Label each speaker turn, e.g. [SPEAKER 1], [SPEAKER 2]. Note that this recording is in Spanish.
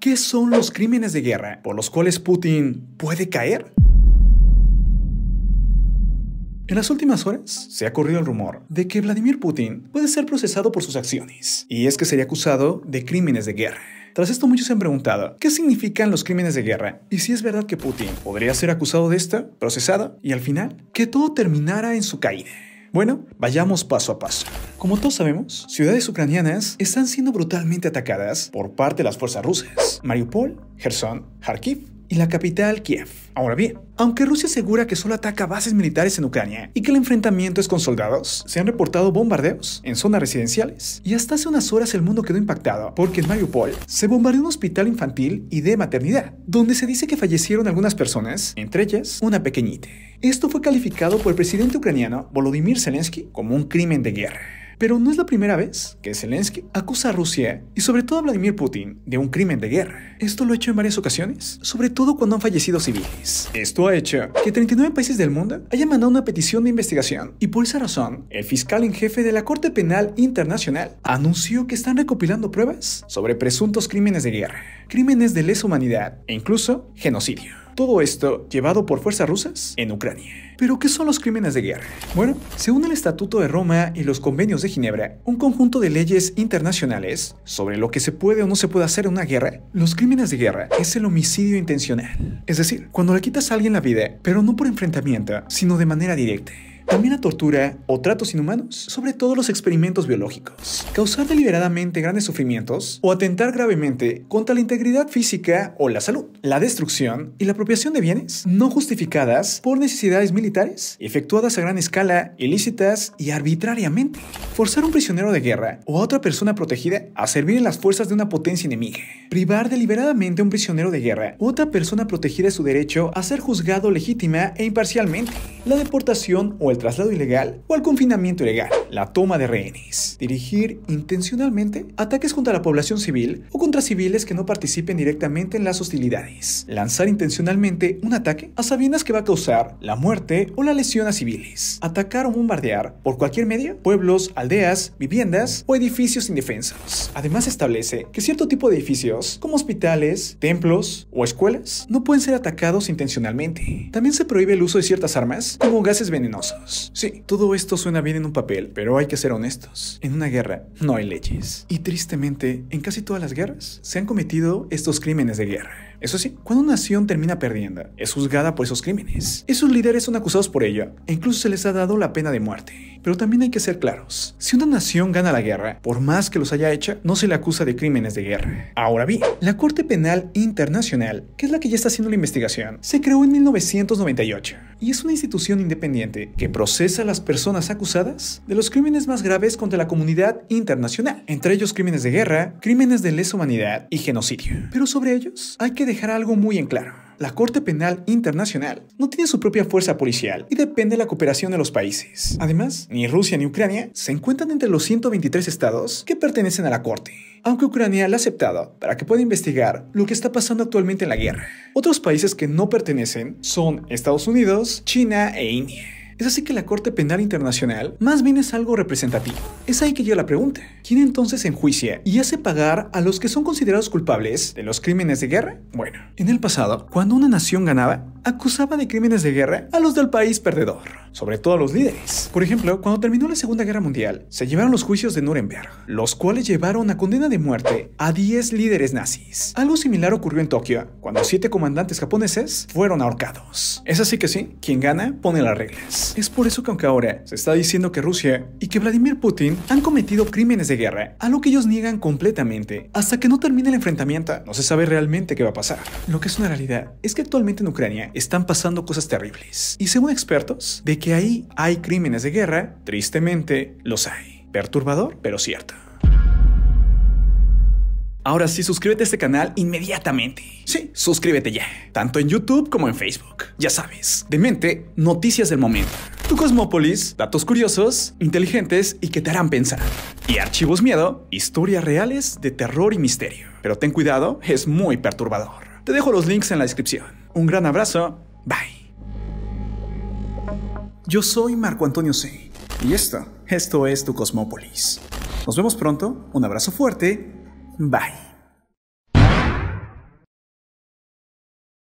[SPEAKER 1] ¿Qué son los crímenes de guerra por los cuales Putin puede caer? En las últimas horas se ha corrido el rumor de que Vladimir Putin puede ser procesado por sus acciones, y es que sería acusado de crímenes de guerra. Tras esto muchos se han preguntado, ¿qué significan los crímenes de guerra? Y si es verdad que Putin podría ser acusado de esto, procesado, y al final, que todo terminara en su caída. Bueno, vayamos paso a paso. Como todos sabemos, ciudades ucranianas están siendo brutalmente atacadas por parte de las fuerzas rusas. Mariupol, Gerson, Kharkiv y la capital Kiev. Ahora bien, aunque Rusia asegura que solo ataca bases militares en Ucrania y que el enfrentamiento es con soldados, se han reportado bombardeos en zonas residenciales. Y hasta hace unas horas el mundo quedó impactado porque en Mariupol se bombardeó un hospital infantil y de maternidad, donde se dice que fallecieron algunas personas, entre ellas una pequeñita. Esto fue calificado por el presidente ucraniano Volodymyr Zelensky como un crimen de guerra. Pero no es la primera vez que Zelensky acusa a Rusia y sobre todo a Vladimir Putin de un crimen de guerra. Esto lo ha hecho en varias ocasiones, sobre todo cuando han fallecido civiles. Esto ha hecho que 39 países del mundo hayan mandado una petición de investigación y por esa razón, el fiscal en jefe de la Corte Penal Internacional anunció que están recopilando pruebas sobre presuntos crímenes de guerra, crímenes de lesa humanidad e incluso genocidio. Todo esto llevado por fuerzas rusas en Ucrania. Pero, ¿qué son los crímenes de guerra? Bueno, según el Estatuto de Roma y los convenios de Ginebra, un conjunto de leyes internacionales sobre lo que se puede o no se puede hacer en una guerra, los crímenes de guerra es el homicidio intencional. Es decir, cuando le quitas a alguien la vida, pero no por enfrentamiento, sino de manera directa. También a tortura o tratos inhumanos, sobre todo los experimentos biológicos. Causar deliberadamente grandes sufrimientos o atentar gravemente contra la integridad física o la salud. La destrucción y la apropiación de bienes no justificadas por necesidades militares, efectuadas a gran escala, ilícitas y arbitrariamente. Forzar a un prisionero de guerra o a otra persona protegida a servir en las fuerzas de una potencia enemiga. Privar deliberadamente a un prisionero de guerra u otra persona protegida de su derecho a ser juzgado legítima e imparcialmente. La deportación o el traslado ilegal o al confinamiento ilegal, la toma de rehenes, dirigir intencionalmente ataques contra la población civil o contra civiles que no participen directamente en las hostilidades, lanzar intencionalmente un ataque a sabiendas que va a causar la muerte o la lesión a civiles, atacar o bombardear por cualquier medio pueblos, aldeas, viviendas o edificios indefensos. Además establece que cierto tipo de edificios, como hospitales, templos o escuelas, no pueden ser atacados intencionalmente. También se prohíbe el uso de ciertas armas como gases venenosos Sí, todo esto suena bien en un papel, pero hay que ser honestos. En una guerra no hay leyes. Y tristemente, en casi todas las guerras se han cometido estos crímenes de guerra. Eso sí, cuando una nación termina perdiendo, es juzgada por esos crímenes, Esos líderes son acusados por ello, e incluso se les ha dado la pena de muerte. Pero también hay que ser claros, si una nación gana la guerra, por más que los haya hecho, no se le acusa de crímenes de guerra. Ahora bien, la Corte Penal Internacional, que es la que ya está haciendo la investigación, se creó en 1998 y es una institución independiente que procesa a las personas acusadas de los crímenes más graves contra la comunidad internacional, entre ellos crímenes de guerra, crímenes de lesa humanidad y genocidio. Pero sobre ellos hay que dejar algo muy en claro. La Corte Penal Internacional no tiene su propia fuerza policial y depende de la cooperación de los países. Además, ni Rusia ni Ucrania se encuentran entre los 123 estados que pertenecen a la Corte aunque Ucrania la ha aceptado para que pueda investigar lo que está pasando actualmente en la guerra. Otros países que no pertenecen son Estados Unidos, China e India. Es así que la Corte Penal Internacional más bien es algo representativo. Es ahí que yo la pregunto. ¿Quién entonces enjuicia y hace pagar a los que son considerados culpables de los crímenes de guerra? Bueno, en el pasado, cuando una nación ganaba, acusaba de crímenes de guerra a los del país perdedor, sobre todo a los líderes. Por ejemplo, cuando terminó la Segunda Guerra Mundial, se llevaron los juicios de Nuremberg, los cuales llevaron a condena de muerte a 10 líderes nazis. Algo similar ocurrió en Tokio, cuando 7 comandantes japoneses fueron ahorcados. Es así que sí, quien gana pone las reglas. Es por eso que aunque ahora se está diciendo que Rusia y que Vladimir Putin han cometido crímenes de guerra, a lo que ellos niegan completamente, hasta que no termine el enfrentamiento, no se sabe realmente qué va a pasar. Lo que es una realidad es que actualmente en Ucrania están pasando cosas terribles. Y según expertos, de que ahí hay crímenes de guerra, tristemente los hay. Perturbador, pero cierto. Ahora sí, suscríbete a este canal inmediatamente. Sí, suscríbete ya, tanto en YouTube como en Facebook. Ya sabes, de mente, noticias del momento. Tu Cosmópolis, datos curiosos, inteligentes y que te harán pensar. Y Archivos Miedo, historias reales de terror y misterio. Pero ten cuidado, es muy perturbador. Te dejo los links en la descripción. Un gran abrazo. Bye. Yo soy Marco Antonio C. Y esto, esto es tu Cosmópolis. Nos vemos pronto. Un abrazo fuerte. Bye.